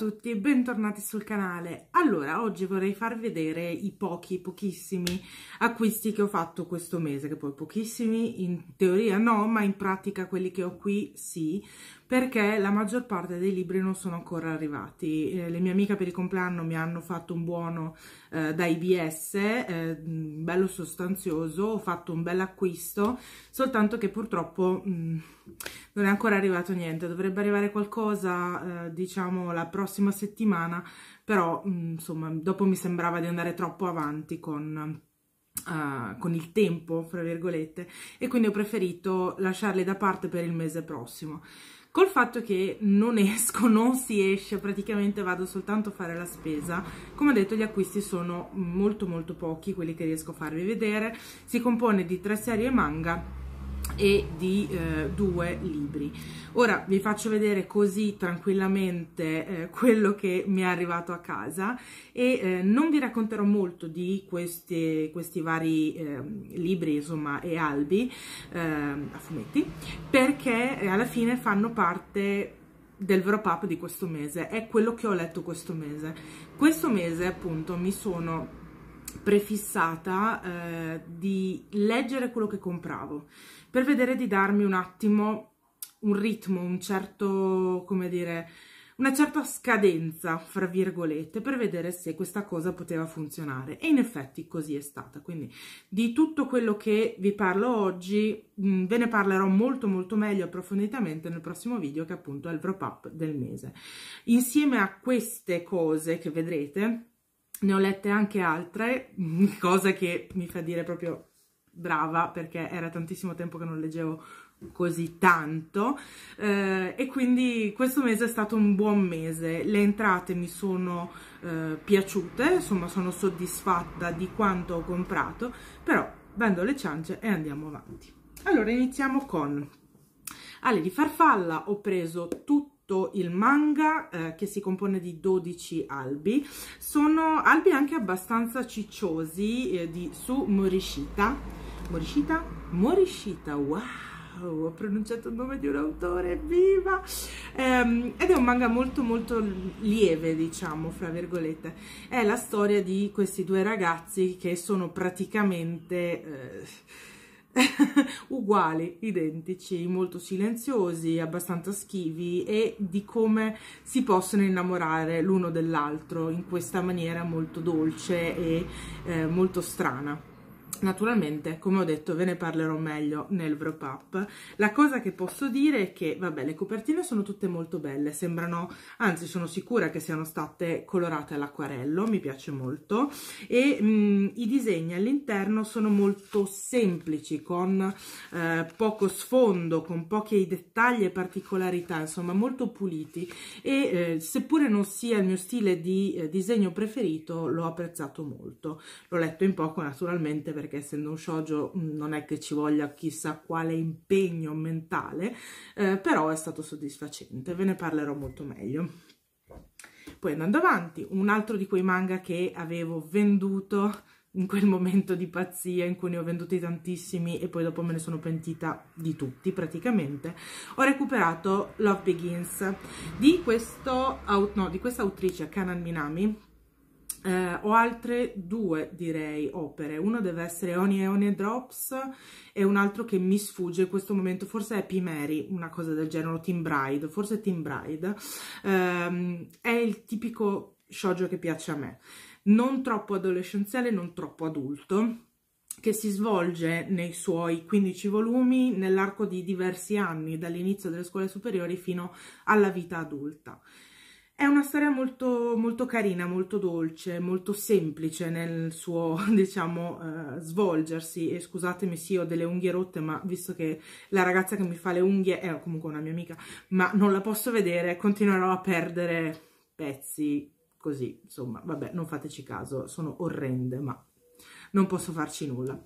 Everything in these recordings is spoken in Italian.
tutti e bentornati sul canale. Allora, oggi vorrei far vedere i pochi, pochissimi acquisti che ho fatto questo mese, che poi pochissimi in teoria no, ma in pratica quelli che ho qui sì, perché la maggior parte dei libri non sono ancora arrivati. Eh, le mie amiche per il compleanno mi hanno fatto un buono eh, da IBS, eh, bello sostanzioso, ho fatto un bel acquisto, soltanto che purtroppo mh, non è ancora arrivato niente, dovrebbe arrivare qualcosa eh, diciamo la prossima settimana, però mh, insomma dopo mi sembrava di andare troppo avanti con Uh, con il tempo, fra virgolette, e quindi ho preferito lasciarle da parte per il mese prossimo. Col fatto che non esco, non si esce, praticamente vado soltanto a fare la spesa, come ho detto gli acquisti sono molto molto pochi, quelli che riesco a farvi vedere, si compone di tre serie manga e di eh, due libri. Ora vi faccio vedere così tranquillamente eh, quello che mi è arrivato a casa e eh, non vi racconterò molto di questi, questi vari ehm, libri insomma, e albi ehm, a fumetti perché eh, alla fine fanno parte del vero pop di questo mese, è quello che ho letto questo mese. Questo mese appunto mi sono prefissata eh, di leggere quello che compravo per vedere di darmi un attimo un ritmo, un certo, come dire, una certa scadenza, fra virgolette, per vedere se questa cosa poteva funzionare. E in effetti così è stata. Quindi di tutto quello che vi parlo oggi mh, mm, ve ne parlerò molto molto meglio approfonditamente nel prossimo video che appunto è il wrap up del mese. Insieme a queste cose che vedrete ne ho lette anche altre, cosa che mi fa dire proprio brava perché era tantissimo tempo che non leggevo così tanto eh, e quindi questo mese è stato un buon mese le entrate mi sono eh, piaciute insomma sono soddisfatta di quanto ho comprato però vendo le ciance e andiamo avanti allora iniziamo con ali di farfalla ho preso tutto tutto il manga eh, che si compone di 12 albi. Sono albi anche abbastanza cicciosi eh, di, su Morishita. Morishita? Morishita, wow! Oh, ho pronunciato il nome di un autore, viva! Ehm, ed è un manga molto molto lieve, diciamo, fra virgolette. È la storia di questi due ragazzi che sono praticamente... Eh, uguali, identici, molto silenziosi, abbastanza schivi e di come si possono innamorare l'uno dell'altro in questa maniera molto dolce e eh, molto strana naturalmente, come ho detto, ve ne parlerò meglio nel wrap up. La cosa che posso dire è che, vabbè, le copertine sono tutte molto belle, sembrano, anzi sono sicura che siano state colorate all'acquarello, mi piace molto, e mh, mm, i disegni all'interno sono molto semplici, con eh, poco sfondo, con pochi dettagli e particolarità, insomma molto puliti e eh, seppure non sia il mio stile di eh, disegno preferito, l'ho apprezzato molto. L'ho letto in poco naturalmente perché perché essendo un shoujo mm, non è che ci voglia chissà quale impegno mentale, eh, però è stato soddisfacente, ve ne parlerò molto meglio. Poi andando avanti, un altro di quei manga che avevo venduto in quel momento di pazzia in cui ne ho venduti tantissimi e poi dopo me ne sono pentita di tutti praticamente, ho recuperato Love Begins di, questo, no, di questa autrice Kanan Minami eh, ho altre due, direi, opere. Una deve essere Oni e Oni Drops e un altro che mi sfugge in questo momento, forse è Pimeri, una cosa del genere, Team Bride, forse Team Bride. Eh, è il tipico shoujo che piace a me. Non troppo adolescenziale, non troppo adulto, che si svolge nei suoi 15 volumi nell'arco di diversi anni, dall'inizio delle scuole superiori fino alla vita adulta. È una storia molto, molto carina, molto dolce, molto semplice nel suo, diciamo, eh, svolgersi. E scusatemi, sì, ho delle unghie rotte, ma visto che la ragazza che mi fa le unghie è comunque una mia amica, ma non la posso vedere, continuerò a perdere pezzi così. Insomma, vabbè, non fateci caso, sono orrende, ma non posso farci nulla.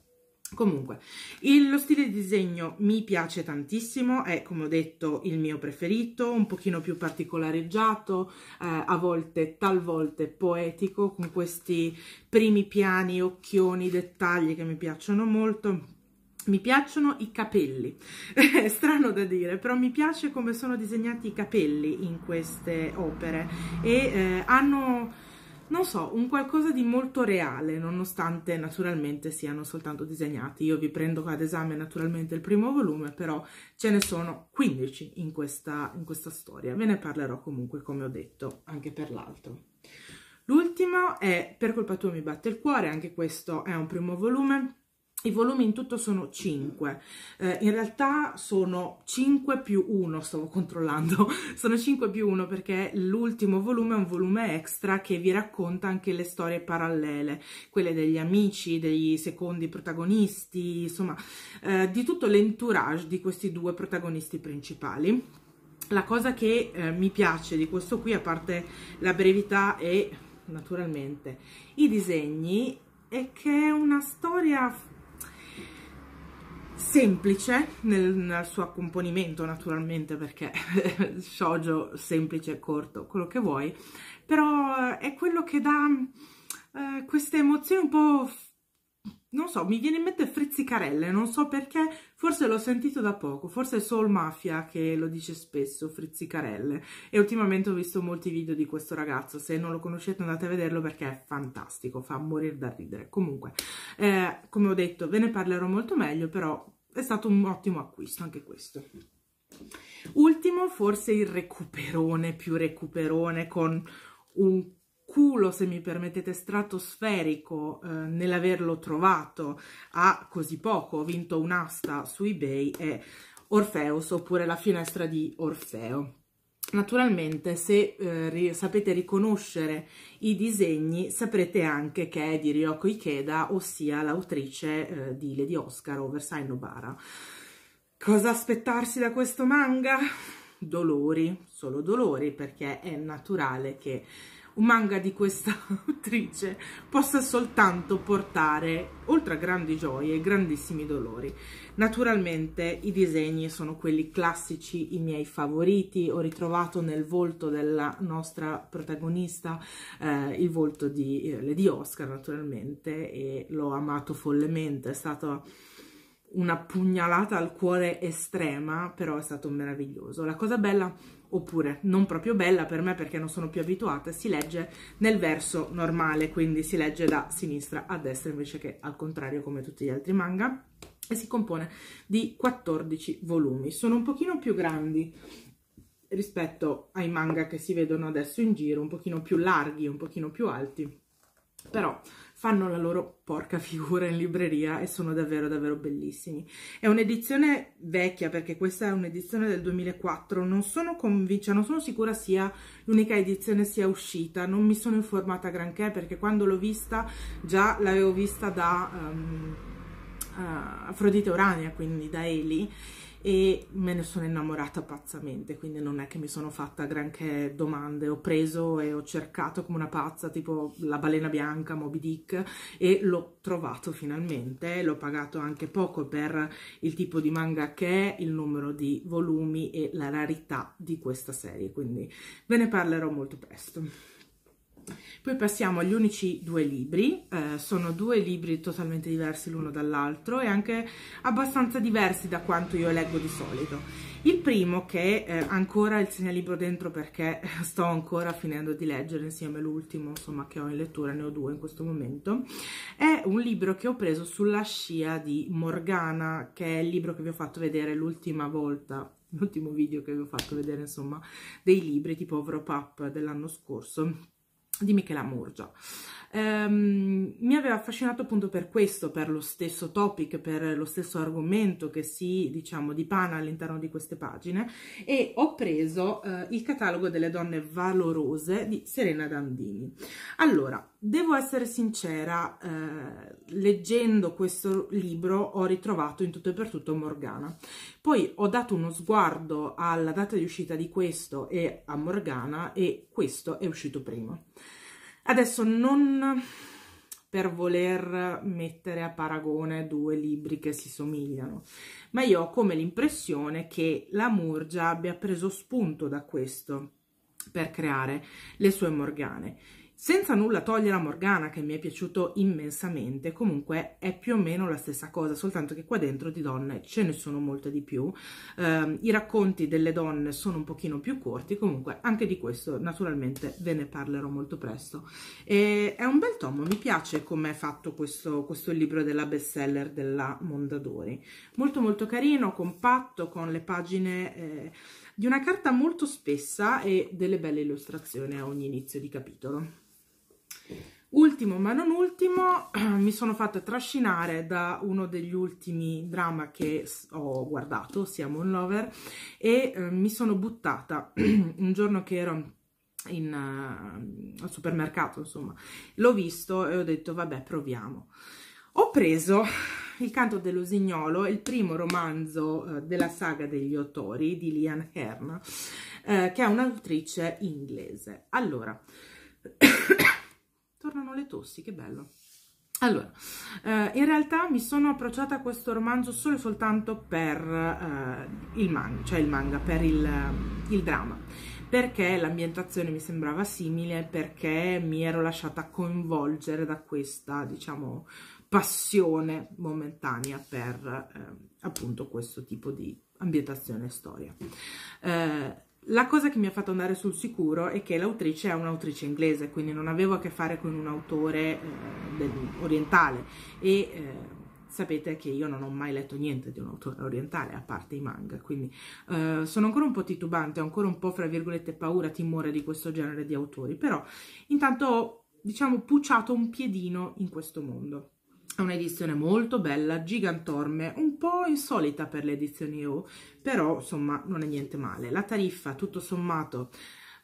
Comunque, il, lo stile di disegno mi piace tantissimo, è come ho detto il mio preferito, un pochino più particolareggiato, eh, a volte, talvolta poetico, con questi primi piani, occhioni, dettagli che mi piacciono molto. Mi piacciono i capelli, è strano da dire, però mi piace come sono disegnati i capelli in queste opere e eh, hanno non so, un qualcosa di molto reale, nonostante naturalmente siano soltanto disegnati. Io vi prendo ad esame naturalmente il primo volume, però ce ne sono 15 in questa, in questa storia. Ve ne parlerò comunque, come ho detto, anche per l'altro. L'ultimo è Per colpa tua mi batte il cuore, anche questo è un primo volume i volumi in tutto sono 5, eh, in realtà sono 5 più 1, stavo controllando, sono 5 più 1 perché l'ultimo volume è un volume extra che vi racconta anche le storie parallele, quelle degli amici, dei secondi protagonisti, insomma eh, di tutto l'entourage di questi due protagonisti principali. La cosa che eh, mi piace di questo qui, a parte la brevità e naturalmente i disegni, è che è una storia semplice nel, nel, suo accompagnamento naturalmente perché shoujo semplice, corto, quello che vuoi, però eh, è quello che dà eh, queste emozioni un po' non so, mi viene in mente Frizzicarelle, non so perché, forse l'ho sentito da poco, forse è Soul Mafia che lo dice spesso, Frizzicarelle, e ultimamente ho visto molti video di questo ragazzo, se non lo conoscete andate a vederlo perché è fantastico, fa morire da ridere. Comunque, eh, come ho detto, ve ne parlerò molto meglio, però è stato un ottimo acquisto anche questo. Ultimo, forse il recuperone, più recuperone con un culo, se mi permettete, stratosferico eh, nell'averlo trovato a così poco, ho vinto un'asta su eBay, è Orfeus oppure La finestra di Orfeo. Naturalmente se eh, ri sapete riconoscere i disegni saprete anche che è di Ryoko Ikeda, ossia l'autrice eh, di Lady Oscar o Nobara. Cosa aspettarsi da questo manga? Dolori, solo dolori, perché è naturale che un manga di questa autrice possa soltanto portare, oltre a grandi gioie, grandissimi dolori. Naturalmente i disegni sono quelli classici, i miei favoriti, ho ritrovato nel volto della nostra protagonista eh, il volto di eh, Lady Oscar naturalmente e l'ho amato follemente, è stata una pugnalata al cuore estrema, però è stato meraviglioso. La cosa bella oppure non proprio bella per me perché non sono più abituata, si legge nel verso normale, quindi si legge da sinistra a destra invece che al contrario come tutti gli altri manga e si compone di 14 volumi. Sono un pochino più grandi rispetto ai manga che si vedono adesso in giro, un pochino più larghi, un pochino più alti però fanno la loro porca figura in libreria e sono davvero davvero bellissimi. È un'edizione vecchia perché questa è un'edizione del 2004, non sono convinta, non sono sicura sia l'unica edizione sia uscita, non mi sono informata granché perché quando l'ho vista già l'avevo vista da... Um, uh, Afrodite Urania, quindi da Eli, e me ne sono innamorata pazzamente, quindi non è che mi sono fatta granché domande, ho preso e ho cercato come una pazza, tipo la balena bianca, Moby Dick, e l'ho trovato finalmente, l'ho pagato anche poco per il tipo di manga che è, il numero di volumi e la rarità di questa serie, quindi ve ne parlerò molto presto. Poi passiamo agli unici due libri, eh, sono due libri totalmente diversi l'uno dall'altro e anche abbastanza diversi da quanto io leggo di solito. Il primo che eh, ancora il segnalibro dentro perché sto ancora finendo di leggere insieme all'ultimo insomma che ho in lettura, ne ho due in questo momento, è un libro che ho preso sulla scia di Morgana che è il libro che vi ho fatto vedere l'ultima volta l'ultimo video che vi ho fatto vedere insomma dei libri tipo Overpop dell'anno scorso di Michela Murgia ehm, mi aveva affascinato appunto per questo, per lo stesso topic, per lo stesso argomento che si diciamo dipana all'interno di queste pagine e ho preso eh, il catalogo delle donne valorose di Serena Dandini. Allora, devo essere sincera, eh, leggendo questo libro ho ritrovato in tutto e per tutto Morgana. Poi ho dato uno sguardo alla data di uscita di questo e a Morgana e questo è uscito prima. Adesso non per voler mettere a paragone due libri che si somigliano, ma io ho come l'impressione che la Murgia abbia preso spunto da questo per creare le sue Morgane. Senza nulla togliere a Morgana, che mi è piaciuto immensamente, comunque è più o meno la stessa cosa, soltanto che qua dentro di donne ce ne sono molte di più. Eh, I racconti delle donne sono un pochino più corti, comunque anche di questo naturalmente ve ne parlerò molto presto. E è un bel tomo, mi piace come è fatto questo, questo libro della bestseller della Mondadori. Molto molto carino, compatto, con le pagine eh, di una carta molto spessa e delle belle illustrazioni a ogni inizio di capitolo. Ultimo ma non ultimo, mi sono fatta trascinare da uno degli ultimi drama che ho guardato, siamo un lover, e eh, mi sono buttata un giorno che ero in, uh, al supermercato, insomma, l'ho visto e ho detto vabbè proviamo. Ho preso Il canto dell'usignolo, il primo romanzo uh, della saga degli autori di Lian Hearn, uh, eh, che è un'autrice inglese. Allora... tornano le tossi, che bello. Allora, eh, in realtà mi sono approcciata a questo romanzo solo e soltanto per eh, il manga, cioè il manga, per il, il dramma, perché l'ambientazione mi sembrava simile, perché mi ero lasciata coinvolgere da questa, diciamo, passione momentanea per eh, appunto questo tipo di ambientazione e storia. Eh, la cosa che mi ha fatto andare sul sicuro è che l'autrice è un'autrice inglese, quindi non avevo a che fare con un autore eh, orientale e eh, sapete che io non ho mai letto niente di un autore orientale a parte i manga, quindi eh, sono ancora un po' titubante, ho ancora un po' fra virgolette paura, timore di questo genere di autori, però intanto ho diciamo pucciato un piedino in questo mondo è un'edizione molto bella, gigantorme, un po' insolita per le edizioni EU, però insomma non è niente male. La tariffa tutto sommato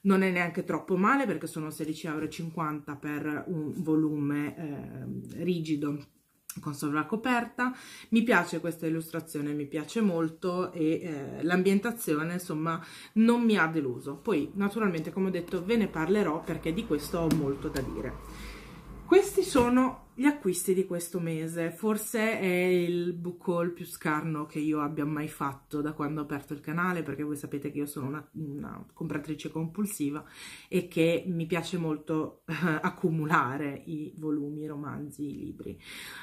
non è neanche troppo male perché sono 16,50 euro per un volume eh, rigido con sovracoperta. Mi piace questa illustrazione, mi piace molto e eh, l'ambientazione insomma non mi ha deluso. Poi naturalmente come ho detto ve ne parlerò perché di questo ho molto da dire. Questi sono gli acquisti di questo mese. Forse è il book haul più scarno che io abbia mai fatto da quando ho aperto il canale, perché voi sapete che io sono una, una compratrice compulsiva e che mi piace molto eh, accumulare i volumi, i romanzi, i libri.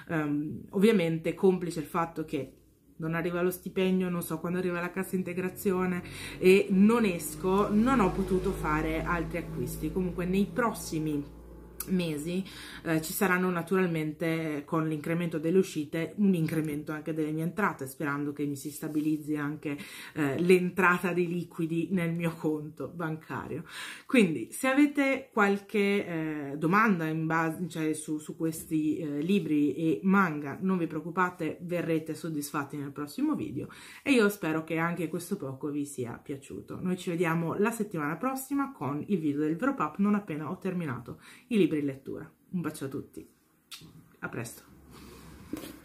Um, ovviamente complice il fatto che non arriva lo stipendio, non so quando arriva la cassa integrazione e non esco, non ho potuto fare altri acquisti. Comunque nei prossimi mesi eh, ci saranno naturalmente con l'incremento delle uscite un incremento anche delle mie entrate sperando che mi si stabilizzi anche eh, l'entrata dei liquidi nel mio conto bancario quindi se avete qualche eh, domanda in base cioè su, su questi eh, libri e manga non vi preoccupate verrete soddisfatti nel prossimo video e io spero che anche questo poco vi sia piaciuto noi ci vediamo la settimana prossima con il video del vero up non appena ho terminato i libri lettura. Un bacio a tutti, a presto.